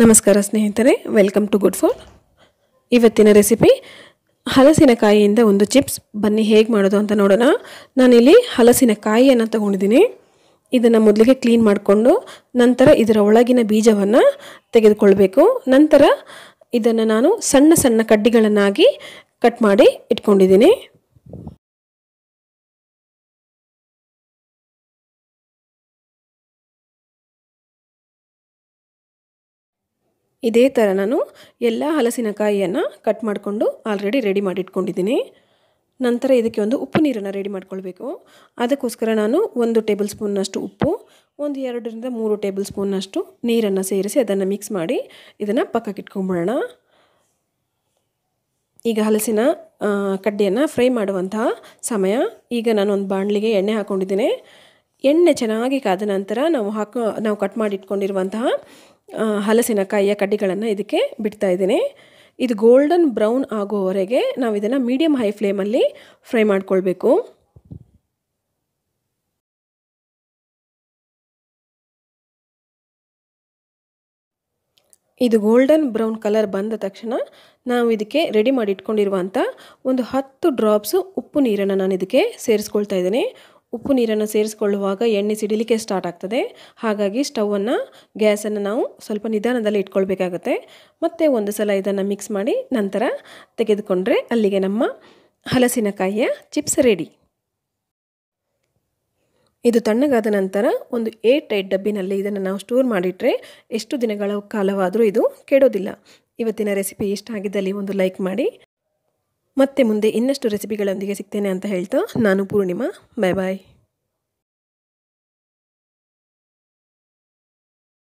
ನಮಸ್ಕಾರ ಸ್ನೇಹಿತರೆ welcome to good food ಇವತ್ತಿನ ರೆಸಿಪಿ ಹಲಸಿನಕಾಯಿಯಿಂದ ಒಂದು ಚಿಪ್ಸ್ ಬನ್ನಿ ಹೇಗೆ ಮಾಡೋದು ಅಂತ ನೋಡೋಣ ನಾನಿಲ್ಲಿ ಹಲಸಿನಕಾಯಿಯನ್ನು ತಗೊಂಡಿದ್ದೀನಿ ಇದನ್ನು ಮೊದಲಿಗೆ ಕ್ಲೀನ್ ಮಾಡಿಕೊಂಡು ನಂತರ ಇದರ ಒಳಗಿನ ಬೀಜವನ್ನು ತೆಗೆದುಕೊಳ್ಬೇಕು ನಂತರ ಇದನ್ನು ನಾನು ಸಣ್ಣ ಸಣ್ಣ ಕಡ್ಡಿಗಳನ್ನಾಗಿ ಕಟ್ ಮಾಡಿ ಇಟ್ಕೊಂಡಿದ್ದೀನಿ ಇದೇ ಥರ ನಾನು ಎಲ್ಲ ಹಲಸಿನಕಾಯಿಯನ್ನು ಕಟ್ ಮಾಡಿಕೊಂಡು ಆಲ್ರೆಡಿ ರೆಡಿ ಮಾಡಿಟ್ಕೊಂಡಿದ್ದೀನಿ ನಂತರ ಇದಕ್ಕೆ ಒಂದು ಉಪ್ಪು ನೀರನ್ನು ರೆಡಿ ಮಾಡ್ಕೊಳ್ಬೇಕು ಅದಕ್ಕೋಸ್ಕರ ನಾನು ಒಂದು ಟೇಬಲ್ ಸ್ಪೂನ್ನಷ್ಟು ಉಪ್ಪು ಒಂದು ಎರಡರಿಂದ ಮೂರು ಟೇಬಲ್ ಸ್ಪೂನ್ನಷ್ಟು ನೀರನ್ನು ಸೇರಿಸಿ ಅದನ್ನು ಮಿಕ್ಸ್ ಮಾಡಿ ಇದನ್ನು ಪಕ್ಕಕ್ಕಿಟ್ಕೊಂಬಿಡೋಣ ಈಗ ಹಲಸಿನ ಕಡ್ಡಿಯನ್ನು ಫ್ರೈ ಮಾಡುವಂತಹ ಸಮಯ ಈಗ ನಾನು ಒಂದು ಬಾಣಲಿಗೆ ಎಣ್ಣೆ ಹಾಕ್ಕೊಂಡಿದ್ದೀನಿ ಎಣ್ಣೆ ಚೆನ್ನಾಗಿ ಕಾದ ನಂತರ ನಾವು ಹಾಕೋ ನಾವು ಕಟ್ ಮಾಡಿಟ್ಕೊಂಡಿರುವಂತಹ ಹಲಸಿನಕಾಯಿಯ ಕಡ್ಡಿಗಳನ್ನು ಇದಕ್ಕೆ ಬಿಡ್ತಾ ಇದ್ದೀನಿ ಇದು ಗೋಲ್ಡನ್ ಬ್ರೌನ್ ಆಗೋವರೆಗೆ ನಾವು ಇದನ್ನು ಮೀಡಿಯಮ್ ಹೈ ಫ್ಲೇಮಲ್ಲಿ ಫ್ರೈ ಮಾಡಿಕೊಳ್ಬೇಕು ಇದು ಗೋಲ್ಡನ್ ಬ್ರೌನ್ ಕಲರ್ ಬಂದ ತಕ್ಷಣ ನಾವು ಇದಕ್ಕೆ ರೆಡಿ ಮಾಡಿ ಇಟ್ಕೊಂಡಿರುವಂಥ ಒಂದು ಹತ್ತು ಡ್ರಾಪ್ಸು ಉಪ್ಪು ನೀರನ್ನು ನಾನು ಇದಕ್ಕೆ ಸೇರಿಸ್ಕೊಳ್ತಾ ಇದ್ದೀನಿ ಉಪ್ಪು ನೀರನ್ನು ಸೇರಿಸ್ಕೊಳ್ಳುವಾಗ ಎಣ್ಣೆ ಸಿಡಿಲಿಕ್ಕೆ ಸ್ಟಾರ್ಟ್ ಆಗ್ತದೆ ಹಾಗಾಗಿ ಸ್ಟವನ್ನು ಗ್ಯಾಸನ್ನು ನಾವು ಸ್ವಲ್ಪ ನಿಧಾನದಲ್ಲಿ ಇಟ್ಕೊಳ್ಬೇಕಾಗುತ್ತೆ ಮತ್ತು ಒಂದು ಸಲ ಇದನ್ನು ಮಿಕ್ಸ್ ಮಾಡಿ ನಂತರ ತೆಗೆದುಕೊಂಡ್ರೆ ಅಲ್ಲಿಗೆ ನಮ್ಮ ಹಲಸಿನಕಾಯಿಯ ಚಿಪ್ಸ್ ರೆಡಿ ಇದು ತಣ್ಣಗಾದ ನಂತರ ಒಂದು ಏರ್ ಟೈಟ್ ಡಬ್ಬಿನಲ್ಲಿ ಇದನ್ನು ನಾವು ಸ್ಟೋರ್ ಮಾಡಿಟ್ರೆ ಎಷ್ಟು ದಿನಗಳ ಕಾಲವಾದರೂ ಇದು ಕೆಡೋದಿಲ್ಲ ಇವತ್ತಿನ ರೆಸಿಪಿ ಇಷ್ಟ ಆಗಿದ್ದಲ್ಲಿ ಒಂದು ಲೈಕ್ ಮಾಡಿ ಮತ್ತೆ ಮುಂದೆ ಇನ್ನಷ್ಟು ರೆಸಿಪಿಗಳೊಂದಿಗೆ ಸಿಗ್ತೇನೆ ಅಂತ ಹೇಳ್ತಾ ನಾನು ಪೂರ್ಣಿಮಾ ಬಾಯ್ ಬಾಯ್